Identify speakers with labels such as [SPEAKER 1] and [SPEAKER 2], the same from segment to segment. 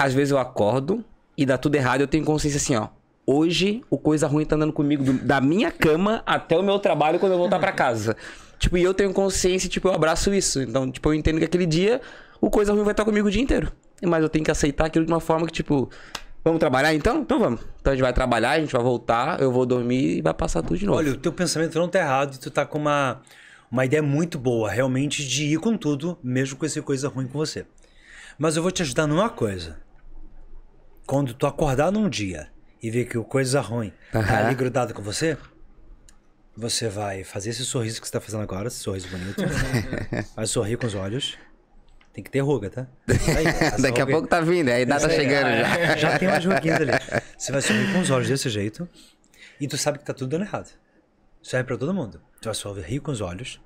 [SPEAKER 1] às vezes eu acordo e dá tudo errado, eu tenho consciência assim, ó. Hoje o coisa ruim tá andando comigo do, da minha cama até o meu trabalho quando eu voltar para casa. Tipo, e eu tenho consciência, tipo, eu abraço isso. Então, tipo, eu entendo que aquele dia o coisa ruim vai estar tá comigo o dia inteiro. Mas eu tenho que aceitar aquilo de uma forma que, tipo, vamos trabalhar então? Então vamos. Então a gente vai trabalhar, a gente vai voltar, eu vou dormir e vai passar tudo de novo. Olha, o teu pensamento não tá errado e tu tá com uma, uma ideia muito boa, realmente, de ir com tudo, mesmo com essa coisa ruim com você. Mas eu vou te ajudar numa coisa quando tu acordar num dia e ver que o coisa ruim uhum. tá ali grudado com você, você vai fazer esse sorriso que você tá fazendo agora, esse sorriso bonito. vai sorrir com os olhos. Tem que ter ruga, tá? Aí, Daqui a pouco tá vindo, aí nada tá chegando já. Já tem umas ruguinhas ali. Você vai sorrir com os olhos desse jeito e tu sabe que tá tudo dando errado. Isso é pra todo mundo. Tu vai sorrir com os olhos.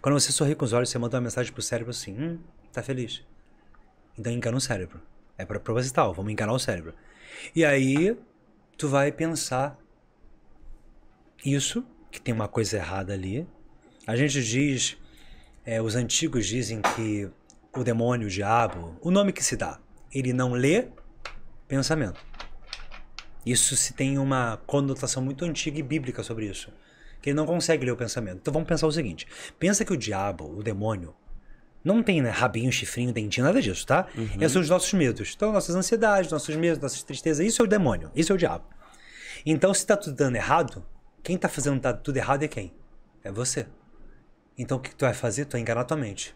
[SPEAKER 1] Quando você sorri com os olhos, você manda uma mensagem pro cérebro assim, hum, tá feliz. Então engana o cérebro. É proposital, vamos enganar o cérebro. E aí tu vai pensar isso, que tem uma coisa errada ali. A gente diz, é, os antigos dizem que o demônio, o diabo, o nome que se dá, ele não lê pensamento. Isso se tem uma conotação muito antiga e bíblica sobre isso, que ele não consegue ler o pensamento. Então vamos pensar o seguinte: pensa que o diabo, o demônio, não tem né, rabinho, chifrinho, dentinho, nada disso, tá? Uhum. Esses são os nossos medos. Então, nossas ansiedades, nossos medos, nossas tristezas, isso é o demônio, isso é o diabo. Então, se tá tudo dando errado, quem tá fazendo tá tudo errado é quem? É você. Então, o que tu vai fazer? Tu vai enganar tua mente.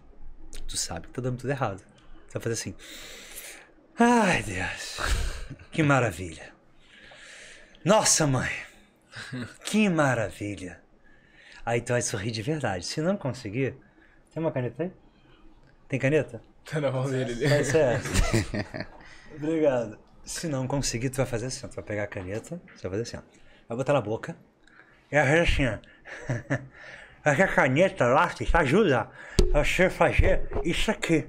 [SPEAKER 1] Tu sabe que tá dando tudo errado. Tu vai fazer assim. Ai, Deus. Que maravilha. Nossa, mãe. Que maravilha. Aí tu vai sorrir de verdade. Se não conseguir, tem uma caneta aí? Tem caneta? Tá na mão dele. É, isso tá Obrigado. Se não conseguir, tu vai fazer assim, tu vai pegar a caneta, você vai fazer assim, Vai botar na boca. E vai fazer assim, ó. a caneta, lápis, ajuda a você fazer isso aqui.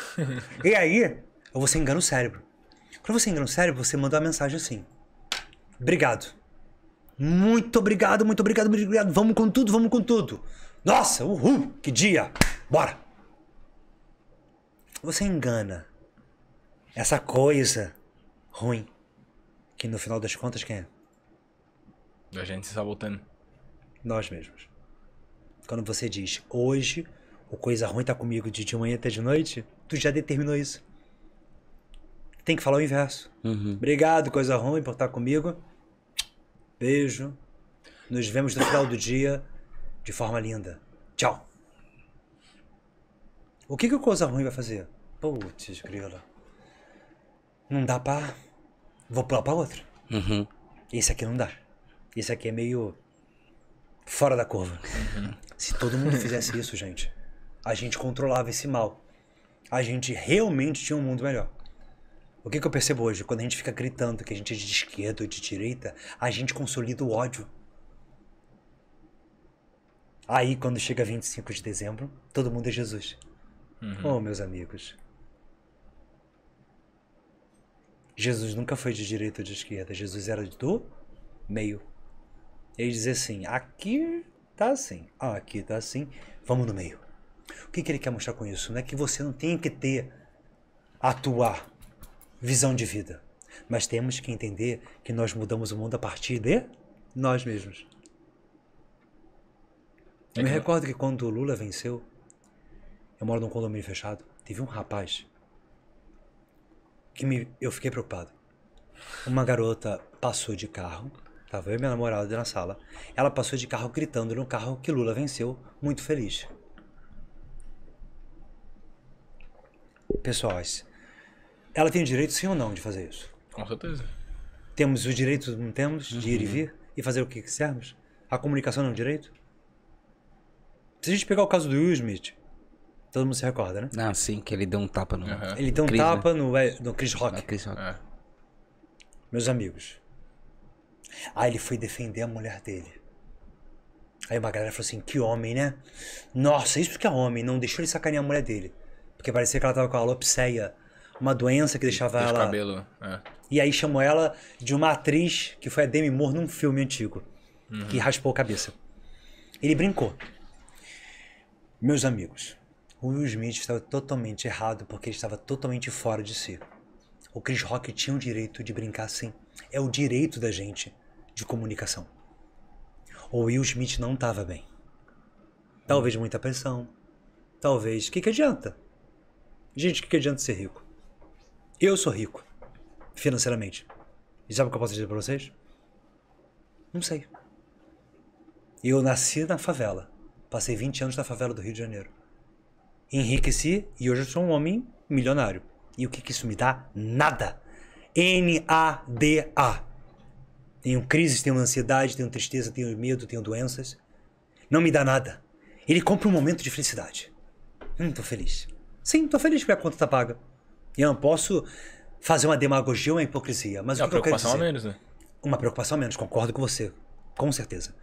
[SPEAKER 1] e aí, você engana o cérebro. Quando você é engana o cérebro, você manda uma mensagem assim. Obrigado. Muito obrigado, muito obrigado, muito obrigado. Vamos com tudo, vamos com tudo. Nossa, uhul, que dia. Bora você engana essa coisa ruim, que no final das contas quem é? A gente se sabotando. Nós mesmos. Quando você diz, hoje o coisa ruim tá comigo de, de manhã até de noite, tu já determinou isso. Tem que falar o inverso. Uhum. Obrigado, coisa ruim, por estar tá comigo. Beijo. Nos vemos no final do dia de forma linda. Tchau. O que, que o coisa ruim vai fazer? Putz, grila. Não dá pra. Vou pular pra outro. Uhum. Esse aqui não dá. Esse aqui é meio. fora da curva. Uhum. Se todo mundo fizesse isso, gente, a gente controlava esse mal. A gente realmente tinha um mundo melhor. O que, que, eu percebo hoje? Quando a gente fica gritando que a gente é de esquerda ou de direita, a gente consolida o ódio. Aí, quando chega 25 de dezembro, todo mundo é Jesus. Uhum. Oh, meus amigos. Jesus nunca foi de direita ou de esquerda, Jesus era do meio. Ele dizia assim: aqui tá assim, aqui tá assim, vamos no meio. O que, que ele quer mostrar com isso? Não é que você não tem que ter, atuar, visão de vida. Mas temos que entender que nós mudamos o mundo a partir de nós mesmos. É Eu me recordo que quando o Lula venceu, eu moro num condomínio fechado, tive um rapaz que me, eu fiquei preocupado. Uma garota passou de carro, tava eu e minha namorada na sala, ela passou de carro gritando no carro que Lula venceu, muito feliz. Pessoais, ela tem o direito sim ou não de fazer isso? Com certeza. Temos o direito, não temos, uhum. de ir e uhum. vir e fazer o que quisermos? A comunicação não é um direito? Se a gente pegar o caso do Will Smith, Todo mundo se recorda, né? Ah, sim, que ele deu um tapa no. Uhum. Ele deu um Chris, né? tapa né? no, no Chris Rock. No Chris Rock. É. Meus amigos. Aí ele foi defender a mulher dele. Aí uma galera falou assim: que homem, né? Nossa, isso que é homem, não deixou ele sacanear a mulher dele. Porque parecia que ela tava com a alopecia, uma doença que deixava Deixa ela. cabelo, é. E aí chamou ela de uma atriz que foi a Demi Moore num filme antigo, uhum. que raspou a cabeça. Ele brincou. Meus amigos, o Will Smith estava totalmente errado porque ele estava totalmente fora de si. O Chris Rock tinha o direito de brincar sim. É o direito da gente de comunicação. O Will Smith não estava bem. Talvez muita pressão. Talvez. O que, que adianta? Gente, o que, que adianta ser rico? Eu sou rico. Financeiramente. E sabe o que eu posso dizer para vocês? Não sei. Eu nasci na favela. Passei 20 anos na favela do Rio de Janeiro enriqueci e hoje eu sou um homem milionário. E o que, que isso me dá? Nada. N-A-D-A. Tenho crises, tenho ansiedade, tenho tristeza, tenho medo, tenho doenças. Não me dá nada. Ele compra um momento de felicidade. Hum, tô feliz. Sim, tô feliz porque a conta tá paga. Eu não posso fazer uma demagogia ou uma hipocrisia, mas é o que, eu quero dizer... Uma preocupação a menos, né? Uma preocupação a menos, concordo com você. Com certeza.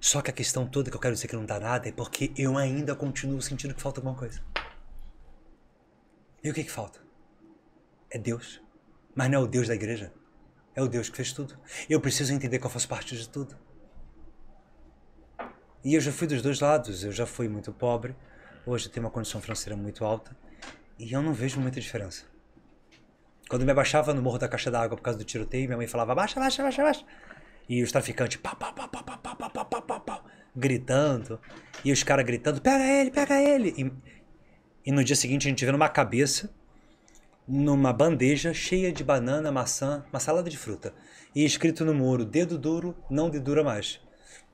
[SPEAKER 1] Só que a questão toda que eu quero dizer que não dá nada é porque eu ainda continuo sentindo que falta alguma coisa. E o que é que falta? É Deus. Mas não é o Deus da igreja. É o Deus que fez tudo. Eu preciso entender que eu faço parte de tudo. E eu já fui dos dois lados. Eu já fui muito pobre. Hoje eu tenho uma condição financeira muito alta. E eu não vejo muita diferença. Quando me abaixava no morro da caixa d'água por causa do tiroteio, minha mãe falava: abaixa, abaixa, abaixa, abaixa. E os traficantes, pá, pá, pá, pá, gritando, e os caras gritando, pega ele, pega ele! E, e no dia seguinte a gente vendo numa cabeça numa bandeja cheia de banana, maçã, uma salada de fruta. E escrito no muro, dedo duro, não dedura mais.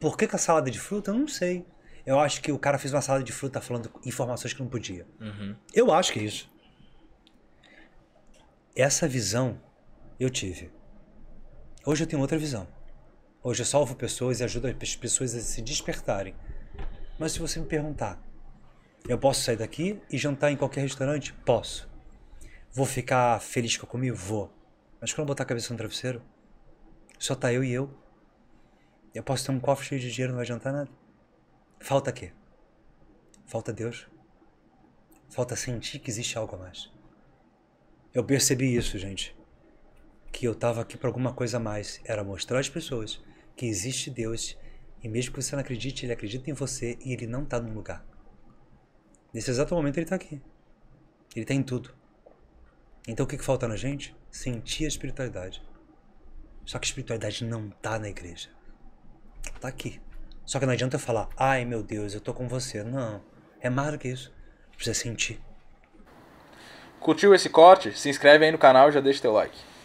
[SPEAKER 1] Por que, que a salada de fruta? Eu não sei. Eu acho que o cara fez uma salada de fruta falando informações que não podia. Uhum. Eu acho que é isso. Essa visão eu tive. Hoje eu tenho outra visão. Hoje eu salvo pessoas e ajudo as pessoas a se despertarem. Mas se você me perguntar, eu posso sair daqui e jantar em qualquer restaurante? Posso. Vou ficar feliz que comi? Vou. Mas quando eu botar a cabeça no travesseiro, só tá eu e eu. Eu posso ter um cofre cheio de dinheiro, não vai adiantar nada. Falta quê? Falta Deus. Falta sentir que existe algo a mais. Eu percebi isso, gente. Que eu tava aqui para alguma coisa a mais. Era mostrar às pessoas que existe Deus e mesmo que você não acredite, ele acredita em você e ele não está num lugar. Nesse exato momento ele está aqui. Ele está em tudo. Então o que, que falta na gente? Sentir a espiritualidade. Só que a espiritualidade não está na igreja. Está aqui. Só que não adianta falar, ai meu Deus, eu estou com você. Não. É mais do que isso. Precisa sentir. Curtiu esse corte? Se inscreve aí no canal e já deixa teu like.